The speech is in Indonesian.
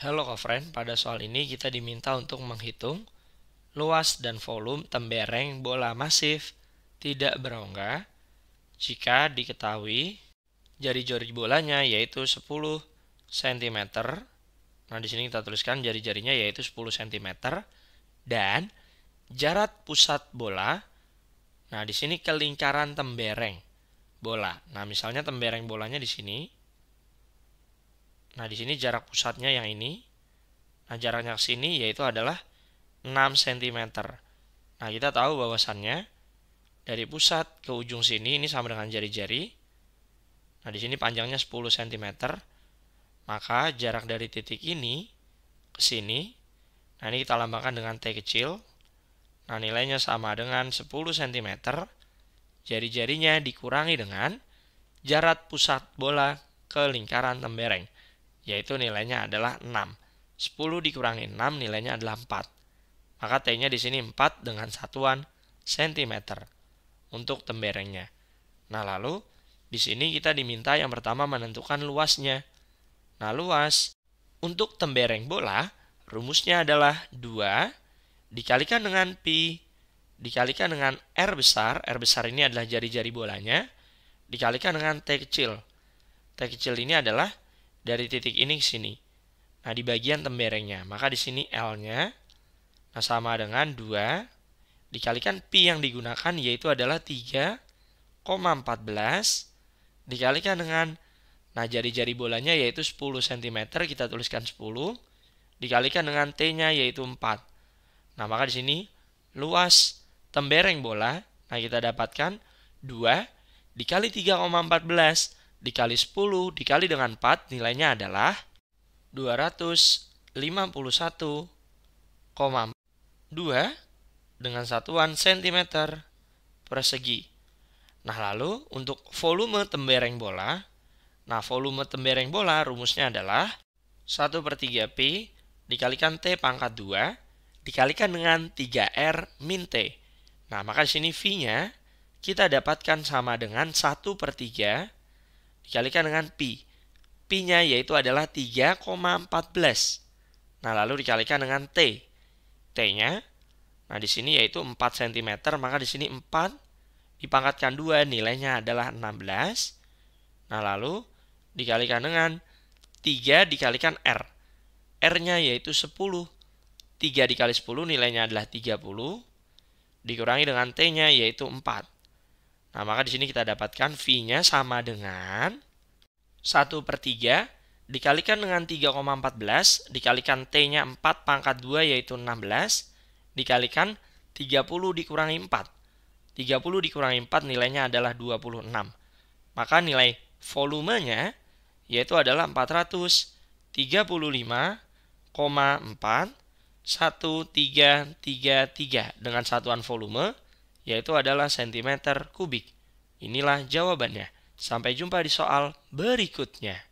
Halo friend, pada soal ini kita diminta untuk menghitung luas dan volume tembereng bola masif tidak berongga jika diketahui jari-jari bolanya yaitu 10 cm. Nah, di sini kita tuliskan jari-jarinya yaitu 10 cm dan jarak pusat bola. Nah, di sini kelingkaran tembereng bola. Nah, misalnya tembereng bolanya di sini Nah, di sini jarak pusatnya yang ini. Nah, jaraknya ke sini yaitu adalah 6 cm. Nah, kita tahu bahwasannya dari pusat ke ujung sini ini sama dengan jari-jari. Nah, di sini panjangnya 10 cm. Maka jarak dari titik ini ke sini, nah ini kita lambangkan dengan T kecil. Nah, nilainya sama dengan 10 cm. Jari-jarinya dikurangi dengan jarak pusat bola ke lingkaran tembereng yaitu nilainya adalah 6. 10 dikurangi 6 nilainya adalah 4. Maka T-nya di sini 4 dengan satuan cm untuk temberengnya. Nah, lalu di sini kita diminta yang pertama menentukan luasnya. Nah, luas untuk tembereng bola rumusnya adalah 2 dikalikan dengan pi dikalikan dengan R besar, R besar ini adalah jari-jari bolanya, dikalikan dengan T kecil. T kecil ini adalah dari titik ini ke sini. Nah, di bagian temberengnya. Maka di sini L-nya nah sama dengan 2 dikalikan P yang digunakan yaitu adalah 3,14 dikalikan dengan nah jari-jari bolanya yaitu 10 cm kita tuliskan 10 dikalikan dengan T-nya yaitu 4. Nah, maka di sini luas tembereng bola nah kita dapatkan 2 dikali 3,14 dikali 10 dikali dengan 4 nilainya adalah 251,2 dengan satuan cm persegi. Nah, lalu untuk volume tembereng bola, nah volume tembereng bola rumusnya adalah 1 per 3 P dikalikan T pangkat 2 dikalikan dengan 3R min T. Nah, maka di sini V-nya kita dapatkan sama dengan 1 per 3 dikalikan dengan pi. Pi-nya yaitu adalah 3,14. Nah, lalu dikalikan dengan T. T-nya, nah di sini yaitu 4 cm, maka di sini 4 dipangkatkan 2, nilainya adalah 16. Nah, lalu dikalikan dengan 3 dikalikan R. R-nya yaitu 10. 3 dikali 10 nilainya adalah 30. Dikurangi dengan T-nya yaitu 4. Nah, maka di sini kita dapatkan V-nya sama dengan 1 per 3 dikalikan dengan 3,14 dikalikan T-nya 4 pangkat 2 yaitu 16 dikalikan 30 dikurangi 4. 30 dikurangi 4 nilainya adalah 26. Maka nilai volumenya yaitu adalah 435,4 1333 dengan satuan volume yaitu adalah sentimeter kubik. Inilah jawabannya. Sampai jumpa di soal berikutnya.